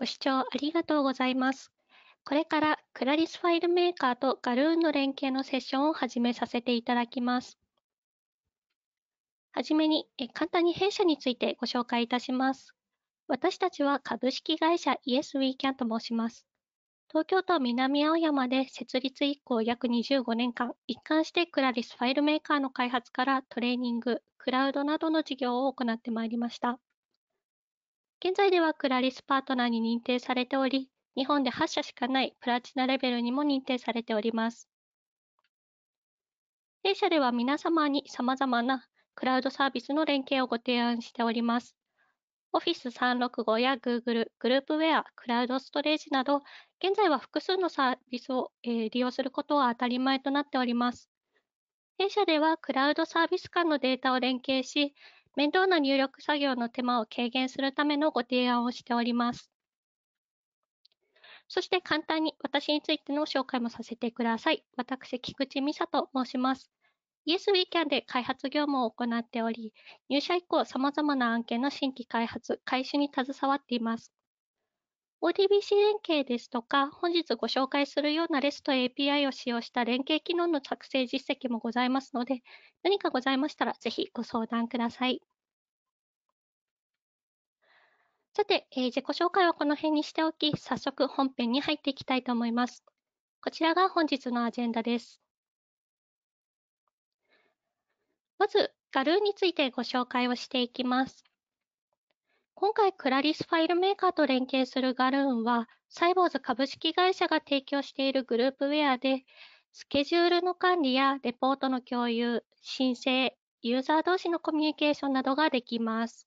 ご視聴ありがとうございます。これからクラリスファイルメーカーとガルーンの連携のセッションを始めさせていただきます。はじめに簡単に弊社についてご紹介いたします。私たちは株式会社 YesWeCan と申します。東京都南青山で設立以降約25年間、一貫してクラリスファイルメーカーの開発からトレーニング、クラウドなどの事業を行ってまいりました。現在ではクラリスパートナーに認定されており、日本で8社しかないプラチナレベルにも認定されております。弊社では皆様に様々なクラウドサービスの連携をご提案しております。Office 365や Google、グループウェア、クラウドストレージなど、現在は複数のサービスを、利用することは当たり前となっております。弊社ではクラウドサービス間のデータを連携し、面倒な入力作業の手間を軽減するためのご提案をしております。そして簡単に私についての紹介もさせてください。私、菊池美里と申します。Yes, we can で開発業務を行っており、入社以降様々な案件の新規開発、開始に携わっています。ODBC 連携ですとか、本日ご紹介するような REST API を使用した連携機能の作成実績もございますので、何かございましたらぜひご相談ください。さて、えー、自己紹介はこの辺にしておき、早速本編に入っていきたいと思います。こちらが本日のアジェンダです。まず、ガルーについてご紹介をしていきます。今回、クラリスファイルメーカーと連携するガルーンは、サイボーズ株式会社が提供しているグループウェアで、スケジュールの管理やレポートの共有、申請、ユーザー同士のコミュニケーションなどができます。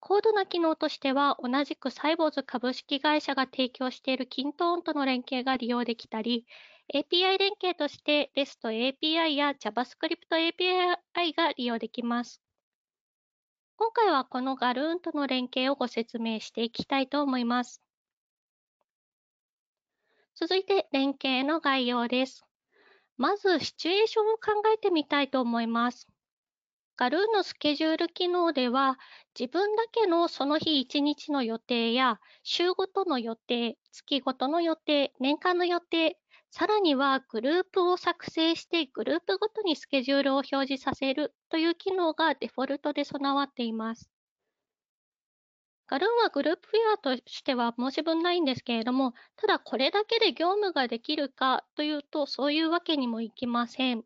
高度な機能としては、同じくサイボーズ株式会社が提供しているキントーンとの連携が利用できたり、API 連携として REST API や JavaScript API が利用できます。今回はこのガルーンとの連携をご説明していきたいと思います。続いて連携の概要です。まずシチュエーションを考えてみたいと思います。ガルーンのスケジュール機能では自分だけのその日1日の予定や週ごとの予定、月ごとの予定、年間の予定さらには、グループを作成して、グループごとにスケジュールを表示させるという機能がデフォルトで備わっています。ガルーンはグループウェアとしては申し分ないんですけれども、ただこれだけで業務ができるかというと、そういうわけにもいきません。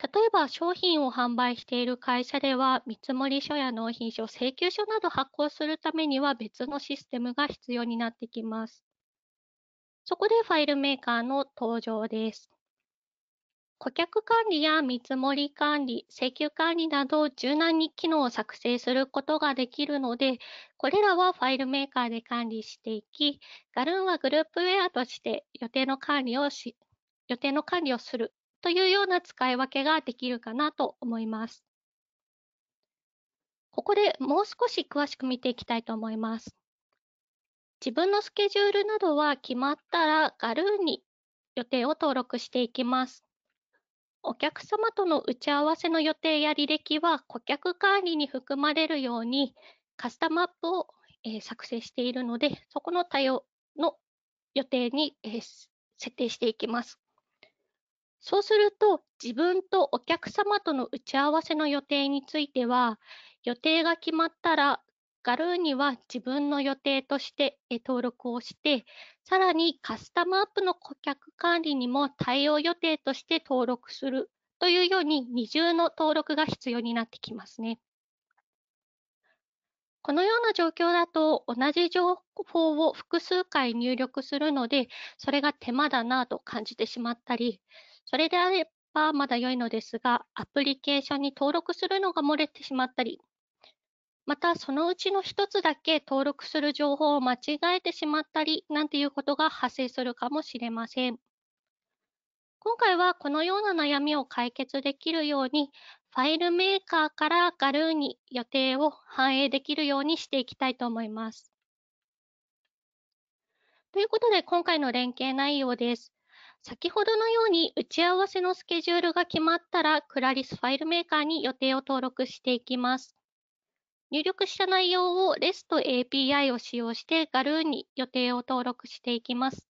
例えば商品を販売している会社では、見積書や納品書、請求書など発行するためには別のシステムが必要になってきます。そこでファイルメーカーの登場です。顧客管理や見積もり管理、請求管理など柔軟に機能を作成することができるので、これらはファイルメーカーで管理していき、ガルーンはグループウェアとして予定の管理をし、予定の管理をするというような使い分けができるかなと思います。ここでもう少し詳しく見ていきたいと思います。自分のスケジュールなどは決まったらガルーンに予定を登録していきます。お客様との打ち合わせの予定や履歴は顧客管理に含まれるようにカスタマップを、え作成しているので、そこの対応の予定に、え設定していきます。そうすると、自分とお客様との打ち合わせの予定については、予定が決まったらガルーには自分の予定として登録をして、さらにカスタムアップの顧客管理にも対応予定として登録するというように二重の登録が必要になってきますね。このような状況だと同じ情報を複数回入力するので、それが手間だなと感じてしまったり、それであればまだ良いのですが、アプリケーションに登録するのが漏れてしまったり、また、そのうちの1つだけ登録する情報を間違えてしまったり、なんていうことが発生するかもしれません。今回はこのような悩みを解決できるように、ファイルメーカーからガルーに予定を反映できるようにしていきたいと思います。ということで、今回の連携内容です。先ほどのように打ち合わせのスケジュールが決まったら、クラリスファイルメーカーに予定を登録していきます。入力した内容を REST API を使用して Galoo に予定を登録していきます。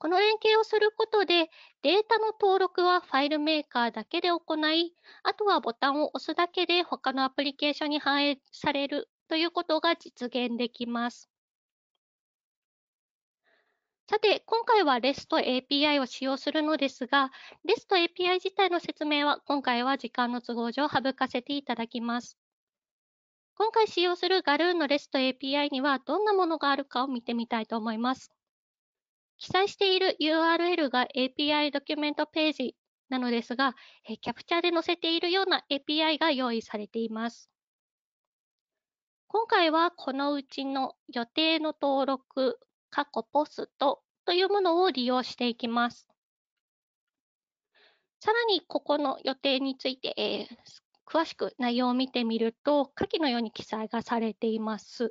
この連携をすることで、データの登録はファイルメーカーだけで行い、あとはボタンを押すだけで他のアプリケーションに反映されるということが実現できます。さて、今回は REST API を使用するのですが、REST API 自体の説明は今回は時間の都合上省かせていただきます。今回使用する g a ー o o n の REST API にはどんなものがあるかを見てみたいと思います。記載している URL が API ドキュメントページなのですが、キャプチャーで載せているような API が用意されています。今回はこのうちの予定の登録、過去ポストというものを利用していきます。さらにここの予定について、えー、詳しく内容を見てみると、下記のように記載がされています。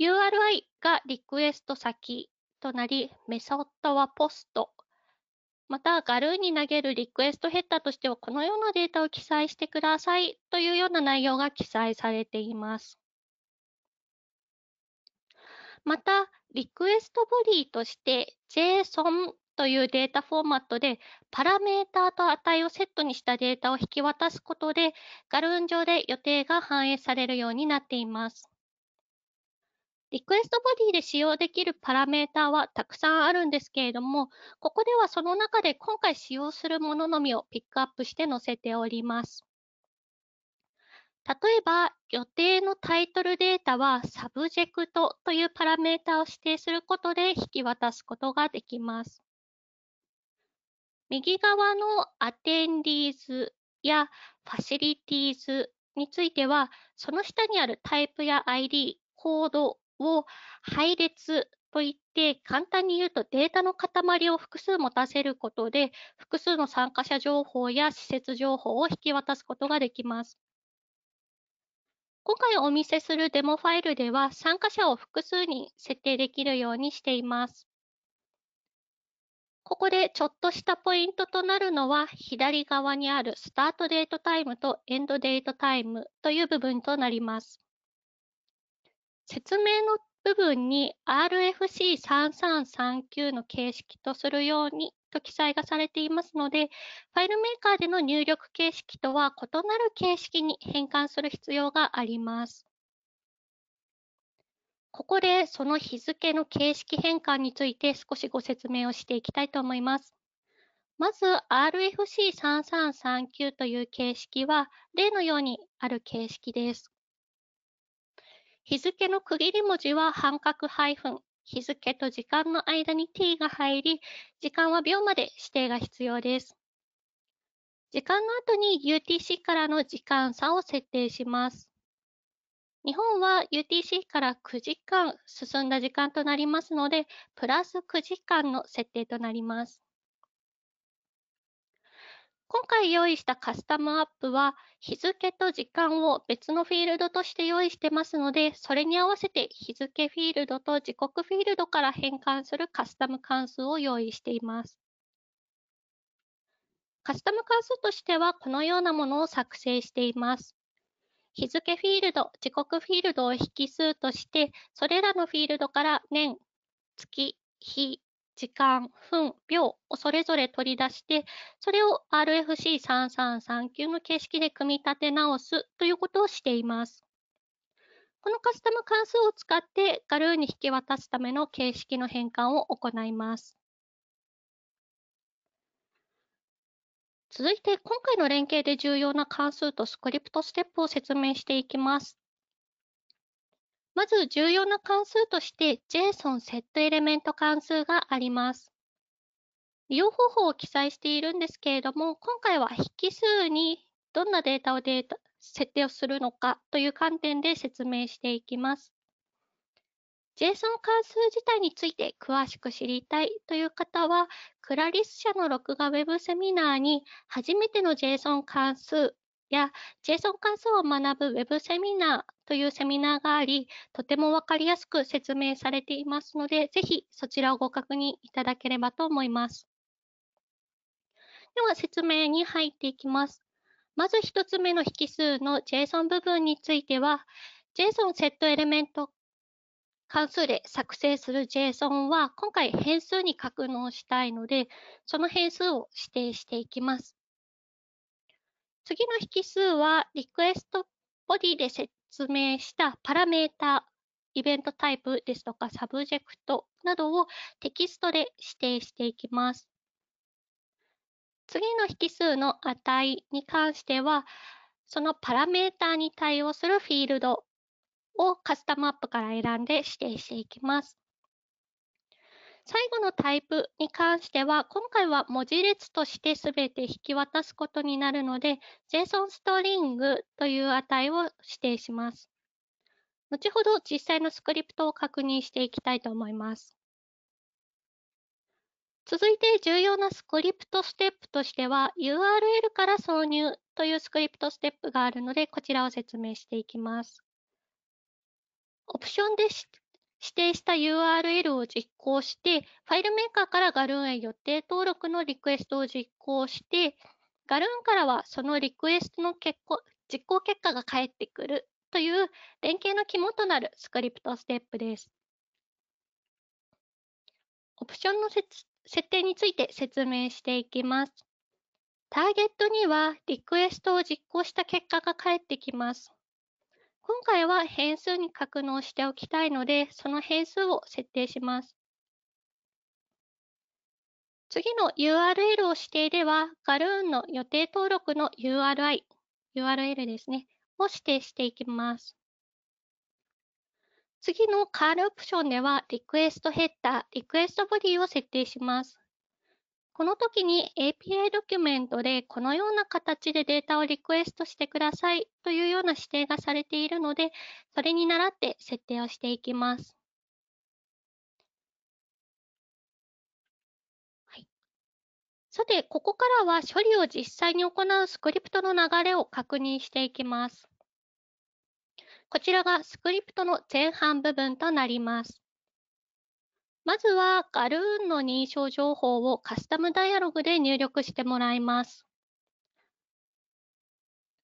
URI がリクエスト先となり、メソッドはポスト。また、ガルーに投げるリクエストヘッダーとしては、このようなデータを記載してくださいというような内容が記載されています。また、リクエストボディとして JSON というデータフォーマットで、パラメータと値をセットにしたデータを引き渡すことで、ガルーン上で予定が反映されるようになっています。リクエストボディで使用できるパラメータはたくさんあるんですけれども、ここではその中で今回使用するもののみをピックアップして載せております。例えば、予定のタイトルデータは、サブジェクトというパラメータを指定することで引き渡すことができます。右側のアテンディーズやファシリティーズについては、その下にあるタイプや ID、コードを配列といって、簡単に言うとデータの塊を複数持たせることで、複数の参加者情報や施設情報を引き渡すことができます。今回お見せするデモファイルでは、参加者を複数に設定できるようにしています。ここでちょっとしたポイントとなるのは、左側にあるスタートデートタイムとエンドデートタイムという部分となります。説明の部分に RFC3339 の形式とするようにと記載がされていますので、ファイルメーカーでの入力形式とは異なる形式に変換する必要があります。ここでその日付の形式変換について少しご説明をしていきたいと思います。まず RFC3339 という形式は例のようにある形式です。日付の区切り文字は半角ハイフン、日付と時間の間に t が入り、時間は秒まで指定が必要です。時間の後に UTC からの時間差を設定します。日本は UTC から9時間進んだ時間となりますので、プラス9時間の設定となります。今回用意したカスタムアップは、日付と時間を別のフィールドとして用意してますので、それに合わせて日付フィールドと時刻フィールドから変換するカスタム関数を用意しています。カスタム関数としては、このようなものを作成しています。日付フィールド、時刻フィールドを引数として、それらのフィールドから年、月、日、時間、分、秒をそれぞれ取り出して、それを RFC3339 の形式で組み立て直すということをしています。このカスタム関数を使ってガルーに引き渡すための形式の変換を行います。続いて、今回の連携で重要な関数とスクリプトステップを説明していきます。まず、重要な関数として JSON セットエレメント関数があります。利用方法を記載しているんですけれども、今回は引数にどんなデータをデータ設定をするのかという観点で説明していきます。JSON 関数自体について詳しく知りたいという方は、クラリス社の録画 Web セミナーに初めての JSON 関数や JSON 関数を学ぶ Web セミナーというセミナーがあり、とてもわかりやすく説明されていますので、ぜひそちらをご確認いただければと思います。では説明に入っていきます。まず1つ目の引数の JSON 部分については、JSON セットエレメント関数で作成する JSON は、今回変数に格納したいので、その変数を指定していきます。次の引数は、リクエストボディで説明したパラメータ、イベントタイプですとかサブジェクトなどをテキストで指定していきます。次の引数の値に関しては、そのパラメータに対応するフィールドをカスタムアップから選んで指定していきます。最後のタイプに関しては、今回は文字列として全て引き渡すことになるので、JSON ストリングという値を指定します。後ほど実際のスクリプトを確認していきたいと思います。続いて重要なスクリプトステップとしては URL から挿入というスクリプトステップがあるのでこちらを説明していきます。オプションで指定した URL を実行して、ファイルメーカーから g a ーン o o n へ予定登録のリクエストを実行して、g a ーン o o n からはそのリクエストの結果実行結果が返ってくるという連携の肝となるスクリプトステップです。オプションの設定について説明していきます。ターゲットにはリクエストを実行した結果が返ってきます。今回は変数に格納しておきたいので、その変数を設定します。次の URL を指定では、ガルーンの予定登録の URI、URL ですね、を指定していきます。次のカールオプションでは、リクエストヘッダー、リクエストボディを設定します。この時に API ドキュメントでこのような形でデータをリクエストしてくださいというような指定がされているので、それに倣って設定をしていきます。はい、さて、ここからは処理を実際に行うスクリプトの流れを確認していきます。こちらがスクリプトの前半部分となります。まずはガルーンの認証情報をカスタムダイアログで入力してもらいます。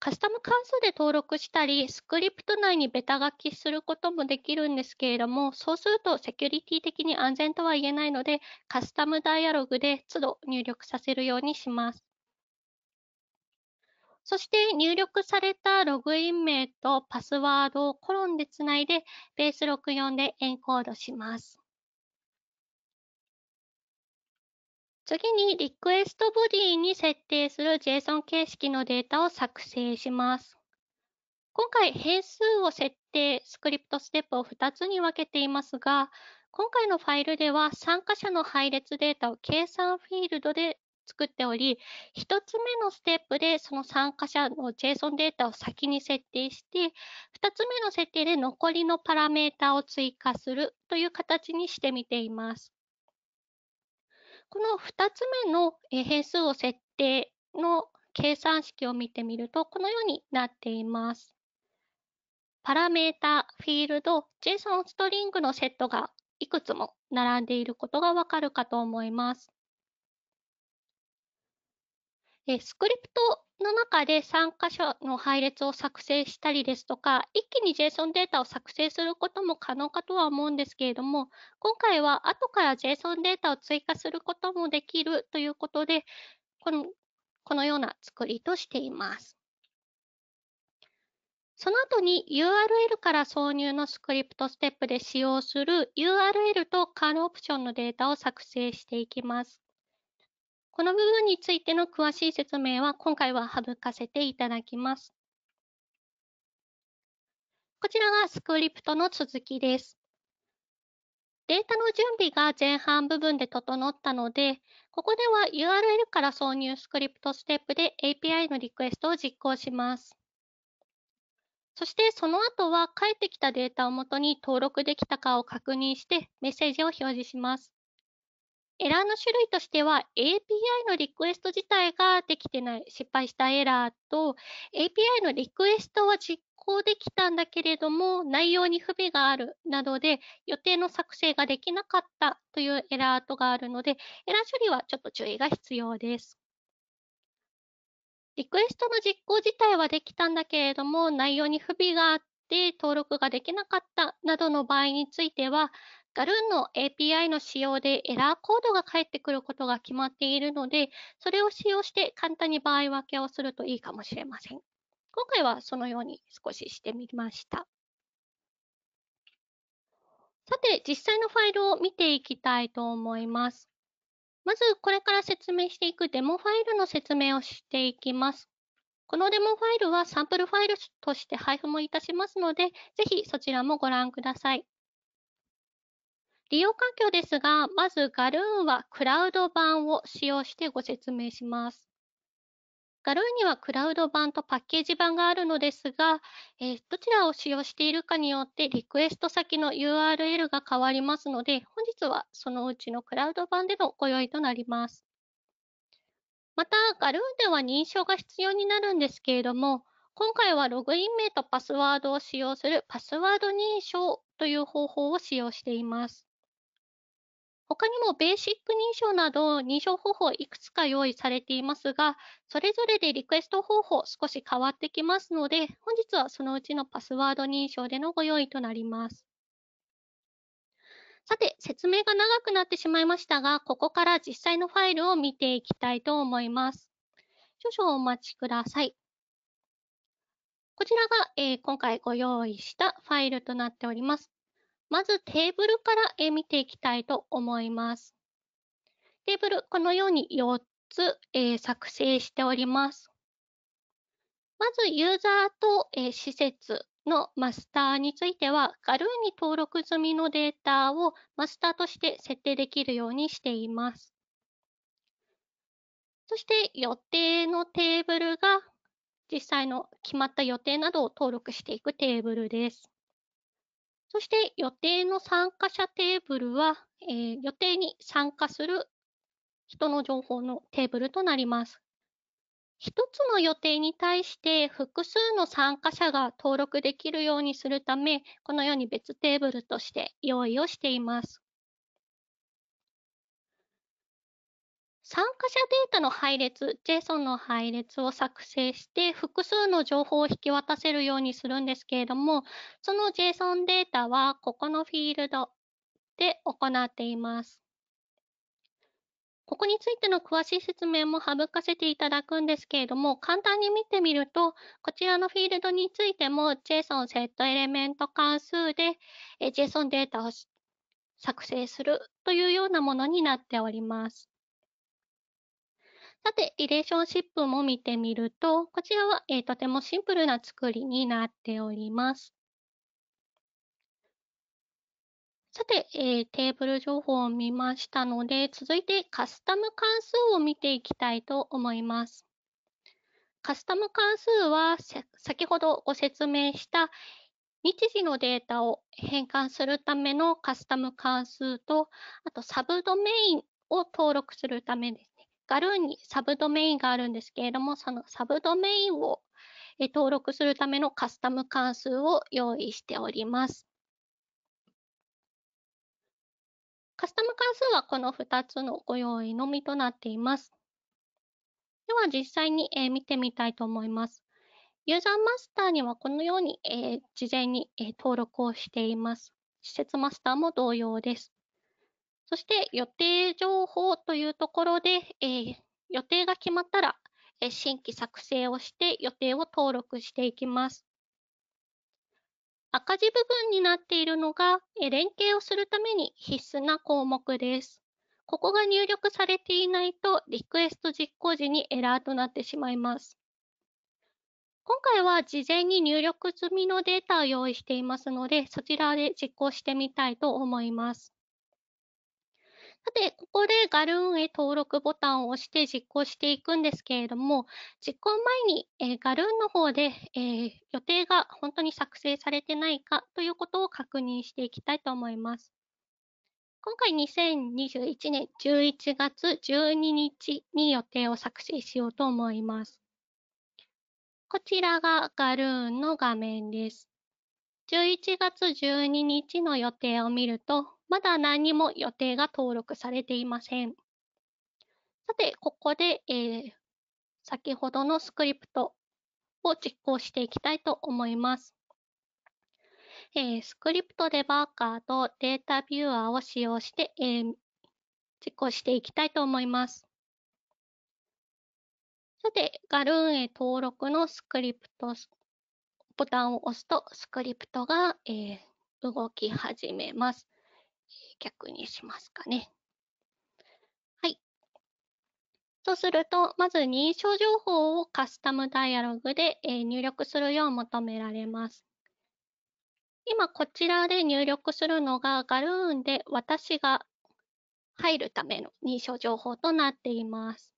カスタム関数で登録したり、スクリプト内にベタ書きすることもできるんですけれども、そうするとセキュリティ的に安全とは言えないので、カスタムダイアログで都度入力させるようにします。そして入力されたログイン名とパスワードをコロンでつないで、ベース64でエンコードします。次にリクエストボディに設定する JSON 形式のデータを作成します。今回変数を設定、スクリプトステップを2つに分けていますが、今回のファイルでは参加者の配列データを計算フィールドで作っており、1つ目のステップでその参加者の JSON データを先に設定して、2つ目の設定で残りのパラメータを追加するという形にしてみています。この2つ目の変数を設定の計算式を見てみると、このようになっています。パラメータ、フィールド、JSON ストリングのセットがいくつも並んでいることがわかるかと思います。スクリプトの中で参加者の配列を作成したりですとか、一気に JSON データを作成することも可能かとは思うんですけれども、今回は後から JSON データを追加することもできるということで、このこのような作りとしています。その後に URL から挿入のスクリプトステップで使用する URL とカールオプションのデータを作成していきます。この部分についての詳しい説明は今回は省かせていただきます。こちらがスクリプトの続きです。データの準備が前半部分で整ったので、ここでは URL から挿入スクリプトステップで API のリクエストを実行します。そしてその後は返ってきたデータをもとに登録できたかを確認してメッセージを表示します。エラーの種類としては API のリクエスト自体ができてない、失敗したエラーと API のリクエストは実行できたんだけれども内容に不備があるなどで予定の作成ができなかったというエラーとがあるのでエラー処理はちょっと注意が必要です。リクエストの実行自体はできたんだけれども内容に不備があって登録ができなかったなどの場合についてはガルーンの API の使用でエラーコードが返ってくることが決まっているので、それを使用して簡単に場合分けをするといいかもしれません。今回はそのように少ししてみました。さて、実際のファイルを見ていきたいと思います。まず、これから説明していくデモファイルの説明をしていきます。このデモファイルはサンプルファイルとして配布もいたしますので、ぜひそちらもご覧ください。利用環境ですが、まず g a ー o o n はクラウド版を使用してご説明します。g a ー o o n にはクラウド版とパッケージ版があるのですが、えー、どちらを使用しているかによってリクエスト先の URL が変わりますので、本日はそのうちのクラウド版でのご用意となります。また、g a ー o o n では認証が必要になるんですけれども、今回はログイン名とパスワードを使用するパスワード認証という方法を使用しています。他にもベーシック認証など認証方法いくつか用意されていますが、それぞれでリクエスト方法少し変わってきますので、本日はそのうちのパスワード認証でのご用意となります。さて、説明が長くなってしまいましたが、ここから実際のファイルを見ていきたいと思います。少々お待ちください。こちらが、えー、今回ご用意したファイルとなっております。まずテーブルから見ていきたいと思います。テーブル、このように4つ、え作成しております。まずユーザーと、え施設のマスターについては、ガルーに登録済みのデータをマスターとして設定できるようにしています。そして予定のテーブルが実際の決まった予定などを登録していくテーブルです。そして予定の参加者テーブルは、えー、予定に参加する人の情報のテーブルとなります。一つの予定に対して複数の参加者が登録できるようにするため、このように別テーブルとして用意をしています。参加者データの配列、JSON の配列を作成して、複数の情報を引き渡せるようにするんですけれども、その JSON データは、ここのフィールドで行っています。ここについての詳しい説明も省かせていただくんですけれども、簡単に見てみると、こちらのフィールドについても JSON セットエレメント関数で JSON データを作成するというようなものになっております。さて、リレーションシップも見てみると、こちらは、えー、とてもシンプルな作りになっております。さて、えー、テーブル情報を見ましたので、続いてカスタム関数を見ていきたいと思います。カスタム関数は、先ほどご説明した日時のデータを変換するためのカスタム関数と、あとサブドメインを登録するためですガルーンにサブドメインがあるんですけれども、そのサブドメインを登録するためのカスタム関数を用意しております。カスタム関数はこの2つのご用意のみとなっています。では実際に見てみたいと思います。ユーザーマスターにはこのように事前に登録をしています。施設マスターも同様です。そして予定情報というところで、えー、予定が決まったら、えー、新規作成をして予定を登録していきます。赤字部分になっているのが、えー、連携をするために必須な項目です。ここが入力されていないと、リクエスト実行時にエラーとなってしまいます。今回は事前に入力済みのデータを用意していますので、そちらで実行してみたいと思います。さて、ここでガルーンへ登録ボタンを押して実行していくんですけれども、実行前に、えー、ガルーンの方で、えー、予定が本当に作成されてないかということを確認していきたいと思います。今回2021年11月12日に予定を作成しようと思います。こちらがガルーンの画面です。11月12日の予定を見ると、まだ何も予定が登録されていません。さて、ここで、えー、先ほどのスクリプトを実行していきたいと思います。えー、スクリプトデバーカーとデータビューアーを使用して、えー、実行していきたいと思います。さて、ガルーンへ登録のスクリプトボタンを押すと、スクリプトが、えー、動き始めます。逆にしますかね。はい。そうすると、まず認証情報をカスタムダイアログで入力するよう求められます。今こちらで入力するのがガルーンで私が入るための認証情報となっています。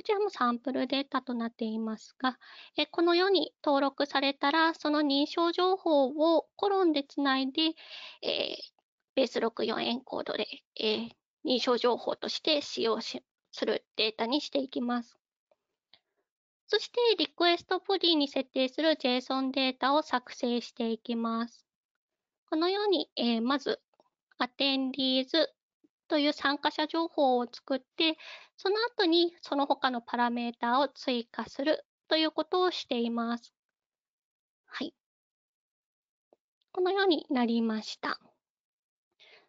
こちらもサンプルデータとなっていますが、えこのように登録されたら、その認証情報をコロンでつないで、えー、ベース64エンコードで、えー、認証情報として使用しするデータにしていきます。そして、リクエストボディに設定する JSON データを作成していきます。このように、えー、まず、アテンディーズという参加者情報を作って、その後にその他のパラメータを追加するということをしています。はい。このようになりました。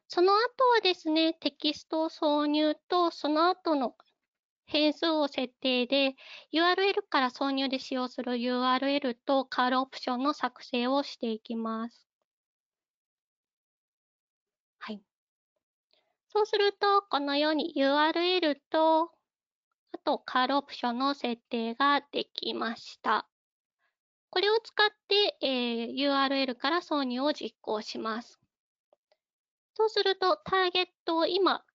その後はですね、テキストを挿入と、その後の変数を設定で、URL から挿入で使用する URL とカールオプションの作成をしていきます。そうすると、このように URL と、あとカールオプションの設定ができました。これを使って、えー、URL から挿入を実行します。そうすると、ターゲットを今、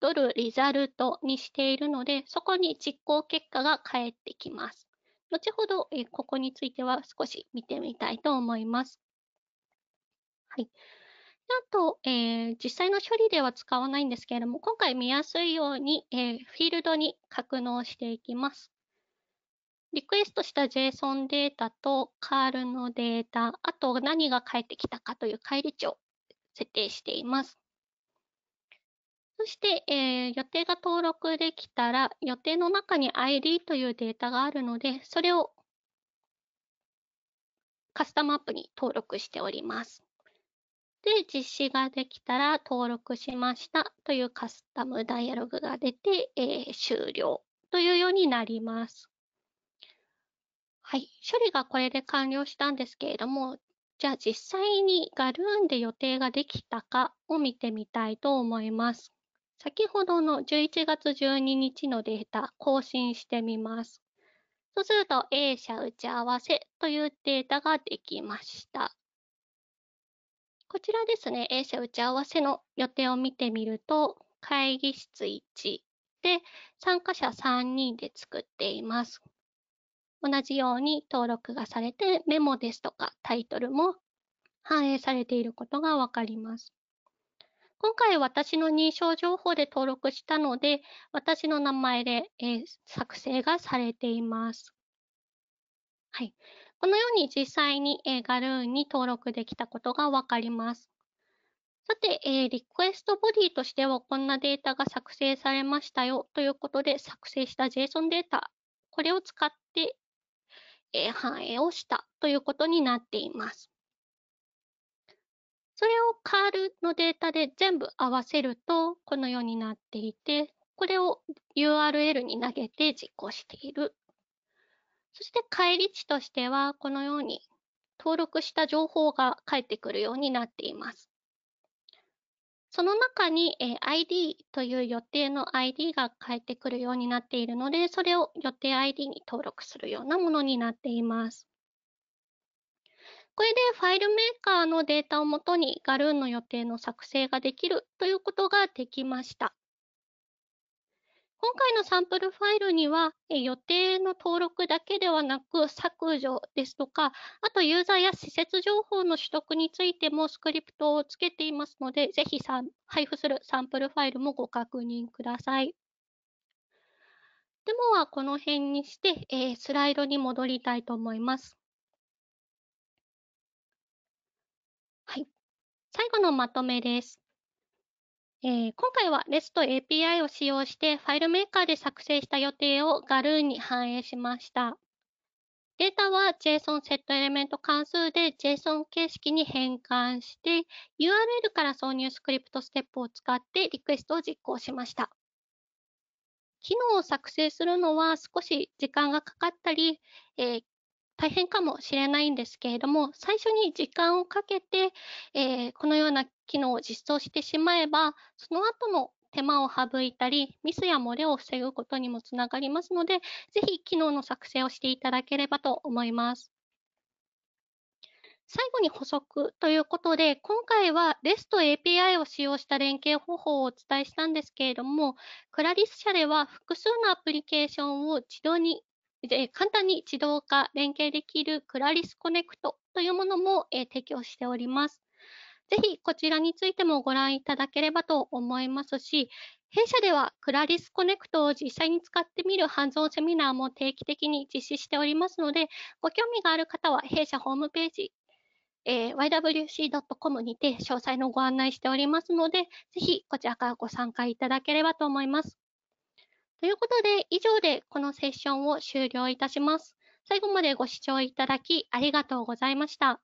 ドルリザルトにしているので、そこに実行結果が返ってきます。後ほど、えー、ここについては少し見てみたいと思います。はい。あと、えー、実際の処理では使わないんですけれども、今回見やすいように、えー、フィールドに格納していきます。リクエストした JSON データとカールのデータ、あと何が返ってきたかという返り値を設定しています。そして、えー、予定が登録できたら、予定の中に ID というデータがあるので、それをカスタムアップに登録しております。で、実施ができたら登録しましたというカスタムダイアログが出て、えー、終了というようになります。はい、処理がこれで完了したんですけれども、じゃあ実際にガルーンで予定ができたかを見てみたいと思います。先ほどの11月12日のデータ更新してみます。そうすると A 社打ち合わせというデータができました。こちらですね、A 社打ち合わせの予定を見てみると、会議室1で参加者3人で作っています。同じように登録がされてメモですとかタイトルも反映されていることがわかります。今回私の認証情報で登録したので、私の名前で、え作成がされています。はい。このように実際に、えー、ガルーンに登録できたことがわかります。さて、えー、リクエストボディとしてはこんなデータが作成されましたよということで作成した JSON データ、これを使って、えー、反映をしたということになっています。それをカールのデータで全部合わせるとこのようになっていて、これを URL に投げて実行しているそして返り値としては、このように登録した情報が返ってくるようになっています。その中に ID という予定の ID が返ってくるようになっているので、それを予定 ID に登録するようなものになっています。これでファイルメーカーのデータをもとに g a ーン n の予定の作成ができるということができました。今回のサンプルファイルには、予定の登録だけではなく、削除ですとか、あとユーザーや施設情報の取得についてもスクリプトをつけていますので、ぜひ配布するサンプルファイルもご確認ください。デモはこの辺にして、えー、スライドに戻りたいと思います。はい。最後のまとめです。えー、今回は REST API を使用してファイルメーカーで作成した予定を Garoon に反映しました。データは JSON セットエレメント関数で JSON 形式に変換して URL から挿入スクリプトステップを使ってリクエストを実行しました。機能を作成するのは少し時間がかかったり、えー、大変かもしれないんですけれども、最初に時間をかけて、えー、このような機能を実装してしまえば、その後の手間を省いたり、ミスや漏れを防ぐことにもつながりますので、ぜひ機能の作成をしていただければと思います。最後に補足ということで、今回は REST API を使用した連携方法をお伝えしたんですけれども、クラリス社では複数のアプリケーションを自動にで簡単に自動化、連携できるクラリスコネクトというものも、え提供しております。ぜひこちらについてもご覧いただければと思いますし、弊社ではクラリスコネクトを実際に使ってみるハンズオンセミナーも定期的に実施しておりますので、ご興味がある方は弊社ホームページ、えー、ywc.com にて詳細のご案内しておりますので、ぜひこちらからご参加いただければと思います。ということで、以上でこのセッションを終了いたします。最後までご視聴いただきありがとうございました。